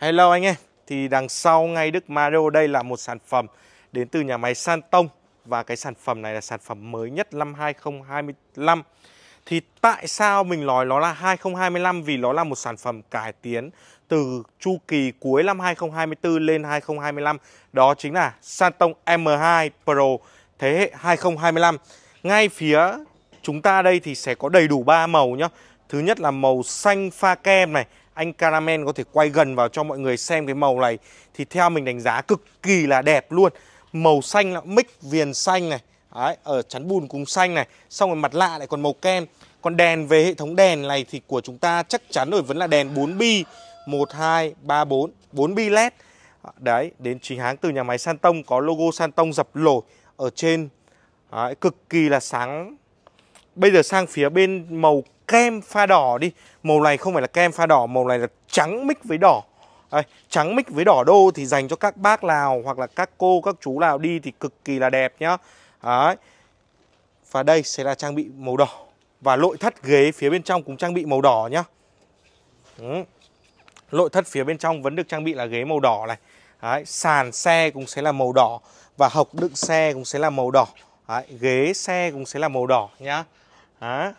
Hello anh em, thì đằng sau ngay Đức Mario đây là một sản phẩm đến từ nhà máy Santong và cái sản phẩm này là sản phẩm mới nhất năm 2025. Thì tại sao mình nói nó là 2025 vì nó là một sản phẩm cải tiến từ chu kỳ cuối năm 2024 lên 2025, đó chính là Santong M2 Pro thế hệ 2025. Ngay phía chúng ta đây thì sẽ có đầy đủ ba màu nhá. Thứ nhất là màu xanh pha kem này, anh Caramel có thể quay gần vào cho mọi người xem cái màu này thì theo mình đánh giá cực kỳ là đẹp luôn màu xanh là mic viền xanh này Đấy, ở chắn bùn cùng xanh này xong rồi mặt lạ lại còn màu kem còn đèn về hệ thống đèn này thì của chúng ta chắc chắn rồi vẫn là đèn 4 bi 1, 2, 3, 4 4 bi led đấy đến chính hãng từ nhà máy San Tông có logo San Tông dập lồi ở trên đấy, cực kỳ là sáng bây giờ sang phía bên màu kem pha đỏ đi Màu này không phải là kem pha đỏ Màu này là trắng mix với đỏ Đây, Trắng mix với đỏ đô thì dành cho các bác nào Hoặc là các cô, các chú nào đi Thì cực kỳ là đẹp nhá Đấy. Và đây sẽ là trang bị màu đỏ Và lội thất ghế phía bên trong cũng trang bị màu đỏ nhá Đúng. Ừ. Nội thất phía bên trong vẫn được trang bị là ghế màu đỏ này Đấy, sàn xe cũng sẽ là màu đỏ và hộc đựng xe cũng sẽ là màu đỏ Đấy, ghế xe cũng sẽ là màu đỏ nhá Đấy.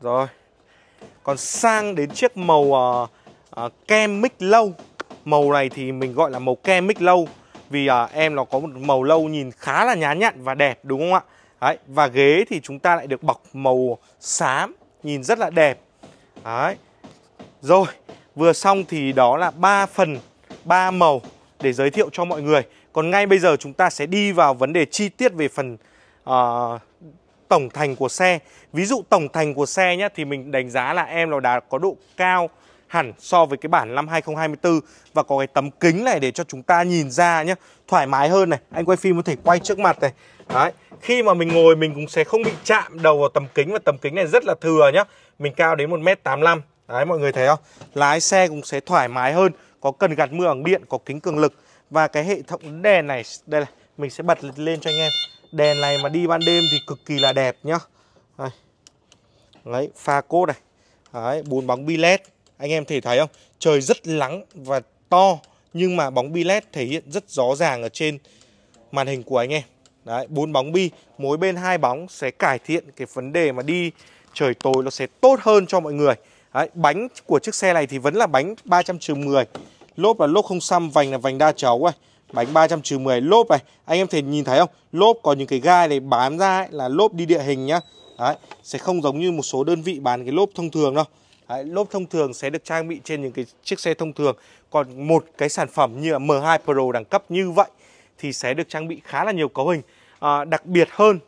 Rồi Còn sang đến chiếc màu uh, uh, kem mic lâu Màu này thì mình gọi là màu kem mic lâu Vì uh, em nó có một màu lâu nhìn khá là nhá nhặn và đẹp đúng không ạ Đấy, và ghế thì chúng ta lại được bọc màu xám Nhìn rất là đẹp Đấy. Rồi vừa xong thì đó là ba phần ba màu để giới thiệu cho mọi người còn ngay bây giờ chúng ta sẽ đi vào vấn đề chi tiết về phần uh, tổng thành của xe ví dụ tổng thành của xe nhé thì mình đánh giá là em nó đã có độ cao hẳn so với cái bản năm 2024 và có cái tấm kính này để cho chúng ta nhìn ra nhé thoải mái hơn này anh quay phim có thể quay trước mặt này đấy khi mà mình ngồi mình cũng sẽ không bị chạm đầu vào tấm kính và tấm kính này rất là thừa nhá mình cao đến 1m85 đấy mọi người thấy không lái xe cũng sẽ thoải mái hơn có cần gạt mưa bằng điện có kính cường lực và cái hệ thống đèn này đây này mình sẽ bật lên cho anh em Đèn này mà đi ban đêm thì cực kỳ là đẹp nhá. Đây. Đấy, pha cốt này. Đấy, bốn bóng bi led. Anh em thể thấy không? Trời rất lắng và to nhưng mà bóng bi led thể hiện rất rõ ràng ở trên màn hình của anh em. Đấy, bốn bóng bi, mỗi bên hai bóng sẽ cải thiện cái vấn đề mà đi trời tối nó sẽ tốt hơn cho mọi người. Đấy, bánh của chiếc xe này thì vẫn là bánh 310, lốp là lốp không xăm, vành là vành đa chấu ấy bánh trừ 310 lốp này anh em thể nhìn thấy không lốp có những cái gai này bám ra ấy, là lốp đi địa hình nhá Đấy, sẽ không giống như một số đơn vị bán cái lốp thông thường đâu Đấy, lốp thông thường sẽ được trang bị trên những cái chiếc xe thông thường còn một cái sản phẩm như là M2 Pro đẳng cấp như vậy thì sẽ được trang bị khá là nhiều cấu hình à, đặc biệt hơn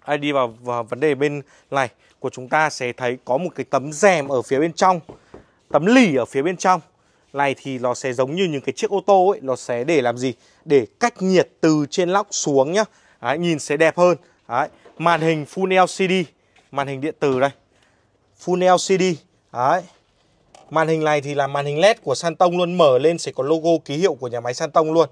ai à, đi vào, vào vấn đề bên này của chúng ta sẽ thấy có một cái tấm rèm ở phía bên trong tấm lì ở phía bên trong này thì nó sẽ giống như những cái chiếc ô tô ấy nó sẽ để làm gì để cách nhiệt từ trên lóc xuống nhá đấy, nhìn sẽ đẹp hơn đấy. màn hình full LCD màn hình điện tử đây full LCD đấy màn hình này thì là màn hình led của Santong luôn mở lên sẽ có logo ký hiệu của nhà máy Santong luôn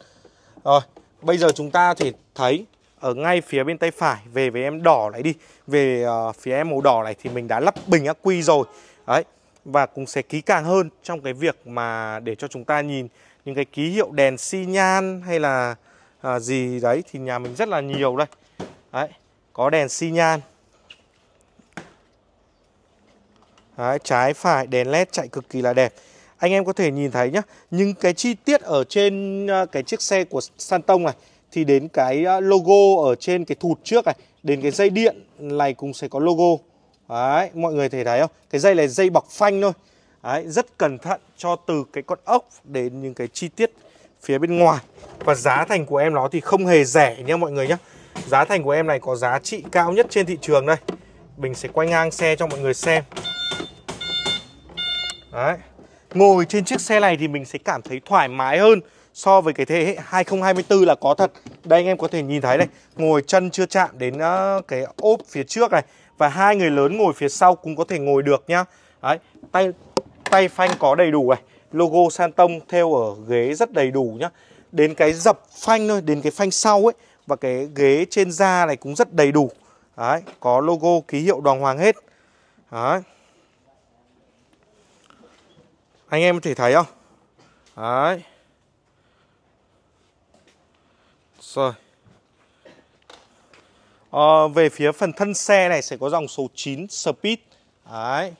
rồi bây giờ chúng ta thì thấy ở ngay phía bên tay phải về với em đỏ này đi về uh, phía em màu đỏ này thì mình đã lắp bình ắc quy rồi đấy và cũng sẽ kỹ càng hơn trong cái việc mà để cho chúng ta nhìn những cái ký hiệu đèn xi nhan hay là à, gì đấy thì nhà mình rất là nhiều đây đấy có đèn xi nhan đấy, trái phải đèn led chạy cực kỳ là đẹp anh em có thể nhìn thấy nhá những cái chi tiết ở trên à, cái chiếc xe của Santong này thì đến cái à, logo ở trên cái thụt trước này đến cái dây điện này cũng sẽ có logo Đấy, mọi người thấy thấy không? Cái dây này dây bọc phanh thôi. Đấy, rất cẩn thận cho từ cái con ốc đến những cái chi tiết phía bên ngoài. Và giá thành của em nó thì không hề rẻ nha mọi người nhé. Giá thành của em này có giá trị cao nhất trên thị trường đây. Mình sẽ quay ngang xe cho mọi người xem. Đấy. Ngồi trên chiếc xe này thì mình sẽ cảm thấy thoải mái hơn so với cái thế hệ 2024 là có thật. Đây anh em có thể nhìn thấy này, ngồi chân chưa chạm đến ờ, cái ốp phía trước này và hai người lớn ngồi phía sau cũng có thể ngồi được nhá Đấy, tay tay phanh có đầy đủ này logo Santong theo ở ghế rất đầy đủ nhá đến cái dập phanh thôi đến cái phanh sau ấy và cái ghế trên da này cũng rất đầy đủ Đấy, có logo ký hiệu đoàn hoàng hết Đấy. anh em có thể thấy không Đấy. rồi à, về phía phần thân xe này sẽ có dòng số 9 Speed Đấy.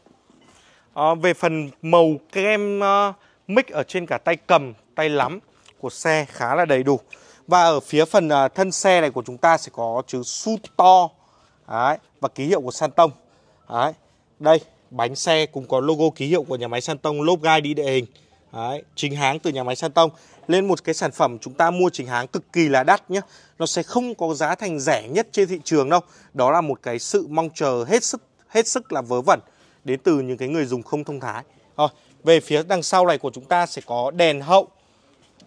À, về phần màu kem uh, mic ở trên cả tay cầm tay lắm của xe khá là đầy đủ và ở phía phần uh, thân xe này của chúng ta sẽ có chữ su to Đấy. và ký hiệu của Santong Đấy. đây bánh xe cũng có logo ký hiệu của nhà máy Santong lốp gai đi địa hình Đấy, chính hãng từ nhà máy San Tông lên một cái sản phẩm chúng ta mua chính hãng cực kỳ là đắt nhé Nó sẽ không có giá thành rẻ nhất trên thị trường đâu Đó là một cái sự mong chờ hết sức hết sức là vớ vẩn Đến từ những cái người dùng không thông thái Rồi, Về phía đằng sau này của chúng ta sẽ có đèn hậu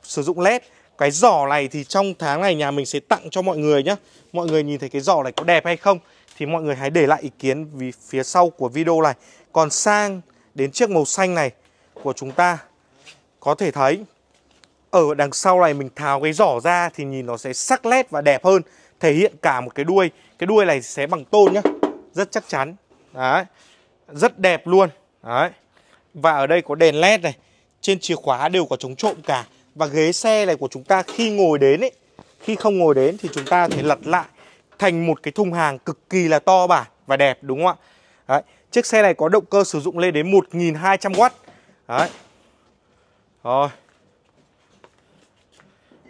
Sử dụng led Cái giỏ này thì trong tháng này nhà mình sẽ tặng cho mọi người nhé Mọi người nhìn thấy cái giỏ này có đẹp hay không Thì mọi người hãy để lại ý kiến vì phía sau của video này Còn sang đến chiếc màu xanh này của chúng ta có thể thấy ở đằng sau này mình tháo cái giỏ ra thì nhìn nó sẽ sắc nét và đẹp hơn thể hiện cả một cái đuôi cái đuôi này sẽ bằng tôn nhá rất chắc chắn đấy rất đẹp luôn đấy và ở đây có đèn led này trên chìa khóa đều có chống trộm cả và ghế xe này của chúng ta khi ngồi đến ấy khi không ngồi đến thì chúng ta có thể lật lại thành một cái thùng hàng cực kỳ là to bản và đẹp đúng không ạ đấy. chiếc xe này có động cơ sử dụng lên đến 1.200W đấy rồi.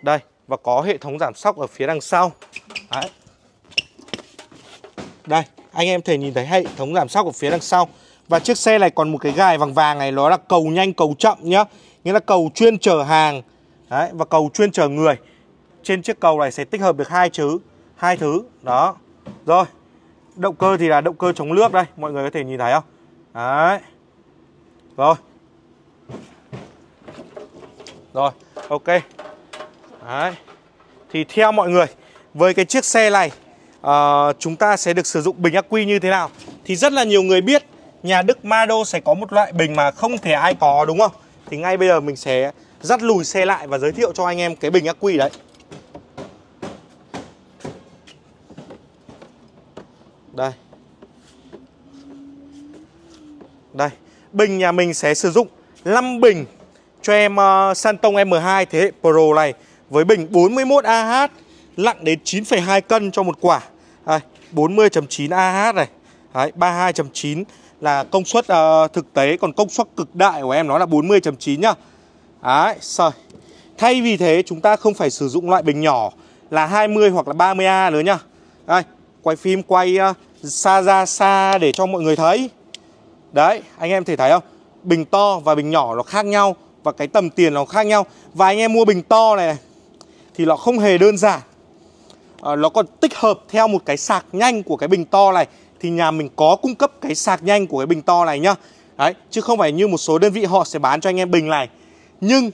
Đây, và có hệ thống giảm sóc ở phía đằng sau. Đấy. Đây, anh em thể nhìn thấy hệ thống giảm sóc ở phía đằng sau. Và chiếc xe này còn một cái gài vàng vàng này nó là cầu nhanh cầu chậm nhá. Nghĩa là cầu chuyên chở hàng Đấy, và cầu chuyên chở người. Trên chiếc cầu này sẽ tích hợp được hai chữ, hai thứ. Đó. Rồi. Động cơ thì là động cơ chống nước đây, mọi người có thể nhìn thấy không? Đấy. Rồi, rồi, ok. Đấy. Thì theo mọi người, với cái chiếc xe này uh, chúng ta sẽ được sử dụng bình ắc quy như thế nào? Thì rất là nhiều người biết nhà Đức Mado sẽ có một loại bình mà không thể ai có đúng không? Thì ngay bây giờ mình sẽ dắt lùi xe lại và giới thiệu cho anh em cái bình ắc quy đấy. Đây. Đây, bình nhà mình sẽ sử dụng 5 bình cho em uh, ờ, Santong M2 thế hệ Pro này với bình 41 AH nặng đến 9,2 cân cho một quả. Đây, 40.9 AH này. Đấy, 32.9 là công suất uh, thực tế còn công suất cực đại của em nó là 40.9 nhá. Đấy, rồi. Thay vì thế chúng ta không phải sử dụng loại bình nhỏ là 20 hoặc là 30 A nữa nhá. Đây, quay phim quay uh, xa ra xa để cho mọi người thấy. Đấy, anh em thể thấy không? Bình to và bình nhỏ nó khác nhau và cái tầm tiền nó khác nhau và anh em mua bình to này này thì nó không hề đơn giản à, nó còn tích hợp theo một cái sạc nhanh của cái bình to này thì nhà mình có cung cấp cái sạc nhanh của cái bình to này nhá đấy chứ không phải như một số đơn vị họ sẽ bán cho anh em bình này nhưng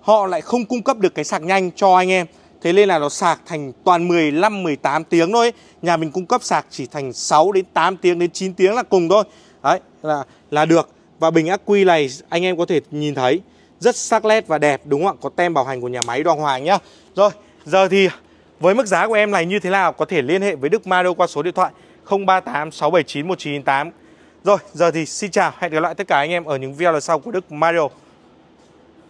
họ lại không cung cấp được cái sạc nhanh cho anh em Thế nên là nó sạc thành toàn 15 18 tiếng thôi. Ấy. Nhà mình cung cấp sạc chỉ thành 6 đến 8 tiếng đến 9 tiếng là cùng thôi. Đấy là là được. Và bình ắc quy này anh em có thể nhìn thấy rất sắc nét và đẹp đúng không ạ? Có tem bảo hành của nhà máy Đoàn Hoàng nhá. Rồi, giờ thì với mức giá của em này như thế nào có thể liên hệ với Đức Mario qua số điện thoại 038 679 198. Rồi, giờ thì xin chào, hẹn gặp lại tất cả anh em ở những video lần sau của Đức Mario.